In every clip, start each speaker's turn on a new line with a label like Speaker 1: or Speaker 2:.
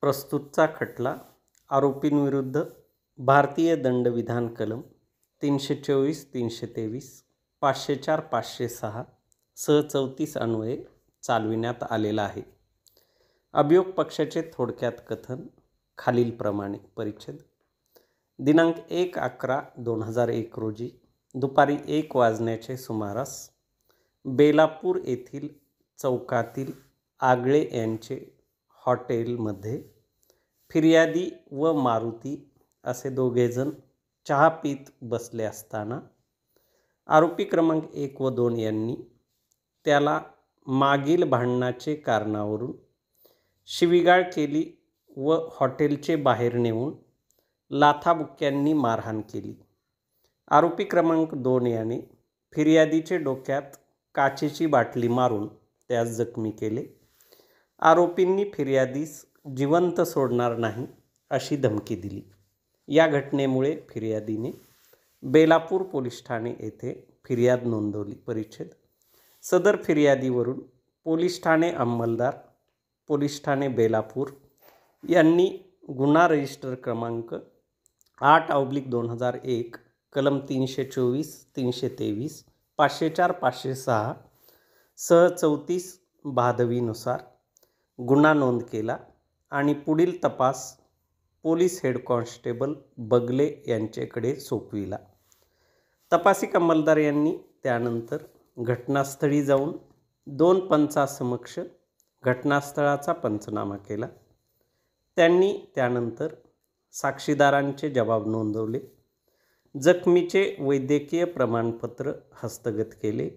Speaker 1: प्रस्तुतचा खटला आरोपींविरुद्ध भारतीय दंडविधान कलम तीनशे चोवीस तीनशे तेवीस पाचशे चार पाचशे सहा सह चौतीस अन्वये चालविण्यात आलेला आहे अभियोग पक्षाचे थोडक्यात कथन खालीलप्रमाणे परिच्छेद दिनांक एक अकरा दोन हजार एक रोजी दुपारी एक वाजण्याचे सुमारास बेलापूर येथील चौकातील आगळे यांचे हॉटेलमध्ये फिर्यादी व मारुती असे दोघेजण चहा पीत बसले असताना आरोपी क्रमांक एक व दोन यांनी त्याला मागील भांडणाचे कारणावरून शिविगाळ केली व हॉटेलचे बाहेर नेऊन लाथाबुक्क्यांनी मारहाण केली आरोपी क्रमांक दोन याने फिर्यादीचे डोक्यात काचेची बाटली मारून त्यास जखमी केले आरोपींनी फिर्यादीस जिवंत सोडणार नाही अशी धमकी दिली या घटनेमुळे फिर्यादीने बेलापूर पोलीस ठाणे येथे फिर्याद नोंदवली परिच्छेद सदर फिर्यादीवरून पोलीस ठाणे अंमलदार पोलीस ठाणे बेलापूर यांनी गुन्हा रजिस्टर क्रमांक आठ अब्लिक दोन हजार एक कलम तीनशे चोवीस तीनशे तेवीस पाचशे चार पाचशे सहा सह चौतीस बहादवीनुसार गुन्हा नोंद केला आणि पुढील तपास पोलीस हेड कॉन्स्टेबल बगले यांच्याकडे सोपविला तपासिक अंमलदार यांनी त्यानंतर घटनास्थळी जाऊन दोन पंचासमक्ष घटनास्थळाचा पंचनामा केला त्यांनी त्यानंतर साक्षीदारांचे जबाब नोंदवले जखमीचे वैद्यकीय प्रमाणपत्र हस्तगत केले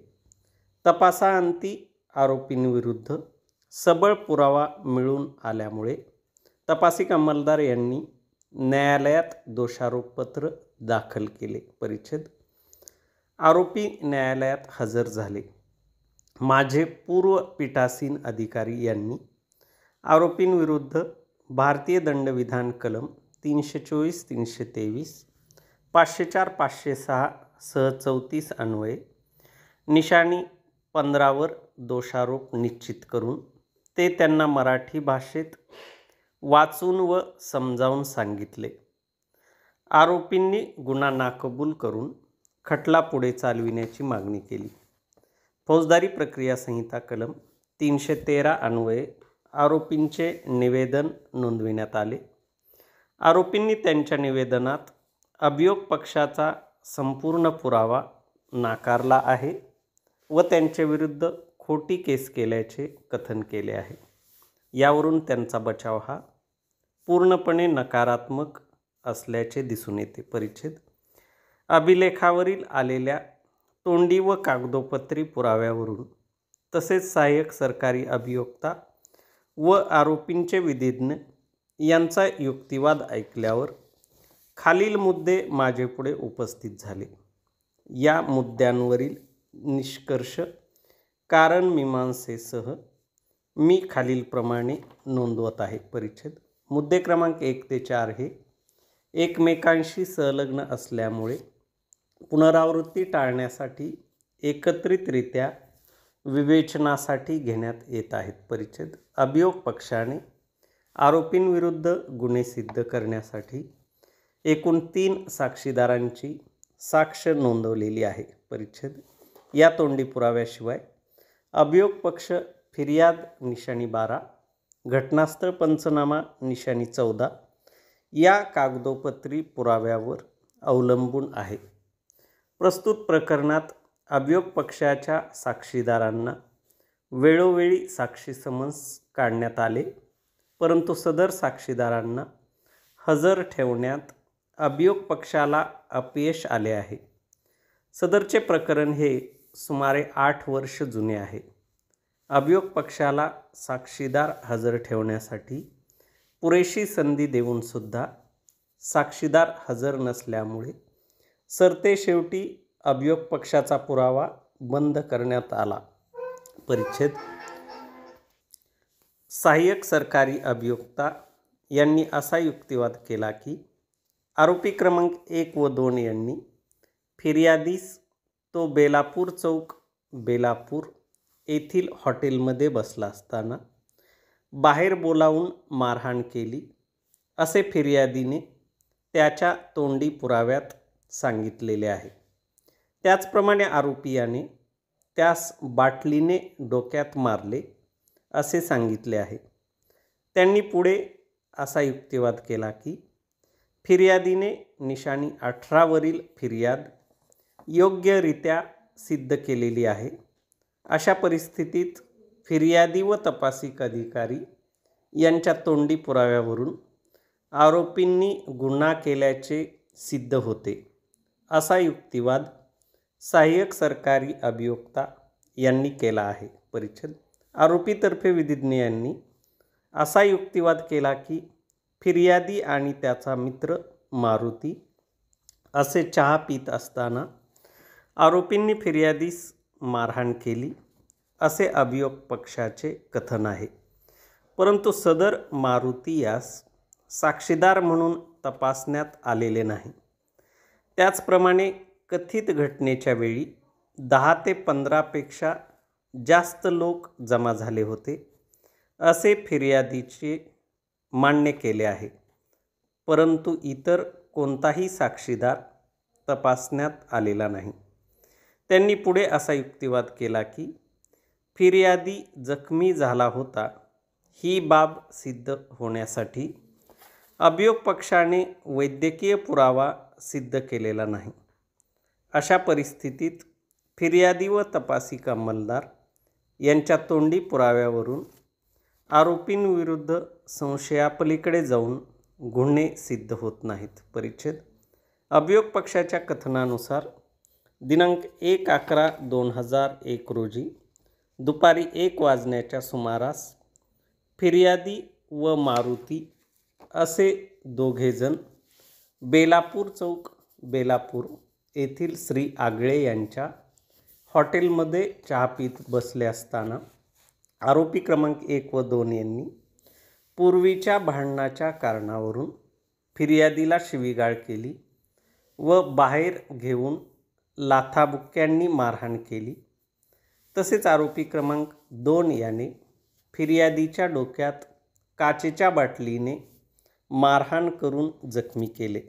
Speaker 1: तपासाअंती आरोपींविरुद्ध सबळ पुरावा मिळून आल्यामुळे तपासिक अंमलदार यांनी न्यायालयात दोषारोपपत्र दाखल केले परिच्छेद आरोपी न्यायालयात हजर झाले माझे पूर्व पीठासीन अधिकारी यांनी आरोपींविरुद्ध भारतीय दंडविधान कलम तीनशे चोवीस तीनशे तेवीस पाचशे चार पाचशे सहा सह चौतीस अन्वये निशाणी पंधरावर दोषारोप निश्चित करून ते त्यांना मराठी भाषेत वाचून व समजावून सांगितले आरोपींनी गुन्हा नाकबूल करून खटला पुढे चालविण्याची मागणी केली फौजदारी प्रक्रिया संहिता कलम तीनशे तेरा अन्वये आरोपींचे निवेदन नोंदविण्यात आले आरोपींनी त्यांच्या निवेदनात अभियोग पक्षाचा संपूर्ण पुरावा नाकारला आहे व त्यांच्याविरुद्ध खोटी केस केल्याचे कथन केले आहे यावरून त्यांचा बचाव हा पूर्णपणे नकारात्मक असल्याचे दिसून येते परिच्छेद अभिलेखावरील आलेल्या तोंडी व कागदोपत्री पुराव्यावरून तसेच सहाय्यक सरकारी अभियोक्ता व आरोपींचे विधिज्ञ यांचा युक्तिवाद ऐकल्यावर खालील मुद्दे माझेपुढे उपस्थित झाले या मुद्द्यांवरील निष्कर्ष कारण मीमांसेसह मी खालीलप्रमाणे नोंदवत आहे परिच्छेद मुद्दे क्रमांक एक ते चार हे एकमेकांशी संलग्न असल्यामुळे पुनरावृत्ती टाळण्यासाठी एकत्रितरित्या विवेचनासाठी घेण्यात येत आहेत परिच्छेद अभियोग पक्षाने आरोपींविरुद्ध गुन्हे सिद्ध करण्यासाठी एकूण तीन साक्षीदारांची साक्ष नोंदवलेली आहे परिच्छेद या तोंडी पुराव्याशिवाय अभियोग पक्ष फिर्याद निशाणी बारा घटनास्थळ पंचनामा निशाणी चौदा या कागदोपत्री पुराव्यावर अवलंबून आहे प्रस्तुत प्रकरणात अभियोग पक्षाच्या साक्षीदारांना वेळोवेळी साक्षी समन्स काढण्यात आले परंतु सदर साक्षीदारांना हजर ठेवण्यात अभियोग पक्षाला अपयश आले आहे सदरचे प्रकरण हे सुमारे आठ वर्ष जुने आहे अभियोग पक्षाला साक्षीदार हजर ठेवण्यासाठी पुरेशी संधी देऊनसुद्धा साक्षीदार हजर नसल्यामुळे सरतेशेवटी अभियोग पक्षाचा पुरावा बंद करण्यात आला परिच्छेद सहाय्यक सरकारी अभियोक्ता यांनी असा युक्तिवाद केला की आरोपी क्रमांक एक व दोन यांनी फिर्यादीस तो बेलापूर चौक बेलापूर येथील हॉटेलमध्ये बसला असताना बाहेर बोलावून मारहाण केली असे फिर्यादीने त्याच्या तोंडी पुराव्यात सांगितलेले आहे त्याचप्रमाणे आरोपीयाने त्यास बाटलीने डोक्यात मारले असे सांगितले आहे त्यांनी पुढे असा युक्तिवाद केला की फिर्यादीने निशाणी अठरावरील फिर्याद योग्यरित्या सिद्ध केलेली आहे अशा परिस्थितीत फिर्यादी व तपासिक अधिकारी यांच्या तोंडी पुराव्यावरून आरोपींनी गुन्हा केल्याचे सिद्ध होते असा युक्तिवाद सहाय्यक सरकारी अभियोक्ता यांनी केला आहे परिच्छेद आरोपीतर्फे विधिज्ञ यांनी असा युक्तिवाद केला की फिर्यादी आणि त्याचा मित्र मारुती असे चहा पित असताना आरोपींनी फिर्यादीस मारहाण केली असे अभियोग पक्षाचे कथन आहे परंतु सदर मारुती यास साक्षीदार म्हणून तपासण्यात आलेले नाही त्याचप्रमाणे कथित घटनेच्या वेळी दहा ते पंधरापेक्षा जास्त लोक जमा झाले होते असे फिर्यादीचे मान्य केले आहे परंतु इतर कोणताही साक्षीदार तपासण्यात आलेला नाही त्यांनी पुढे असा युक्तिवाद केला की फिर्यादी जखमी झाला होता ही बाब सिद्ध होण्यासाठी अभियोग पक्षाने वैद्यकीय पुरावा सिद्ध केलेला नाही अशा परिस्थितीत फिर्यादी व तपासिका मलदार यांच्या तोंडी पुराव्यावरून आरोपींविरुद्ध संशयापलीकडे जाऊन गुन्हे सिद्ध होत नाहीत परिच्छेद अभियोग पक्षाच्या कथनानुसार दिनांक एक अकरा दोन हजार एक रोजी दुपारी एक वाजण्याच्या सुमारास फिर्यादी व मारुती असे दोघेजण बेलापूर चौक बेलापूर येथील श्री आगळे यांच्या हॉटेलमध्ये चहा पीत बसले असताना आरोपी क्रमांक एक व दोन यांनी पूर्वीच्या भांडणाच्या कारणावरून फिर्यादीला शिवीगाळ केली व बाहेर घेऊन लाथाबुक्क्यांनी मारहाण केली तसेच आरोपी क्रमांक दोन याने फिर्यादीच्या डोक्यात काचेच्या बाटलीने मारहाण करून जखमी केले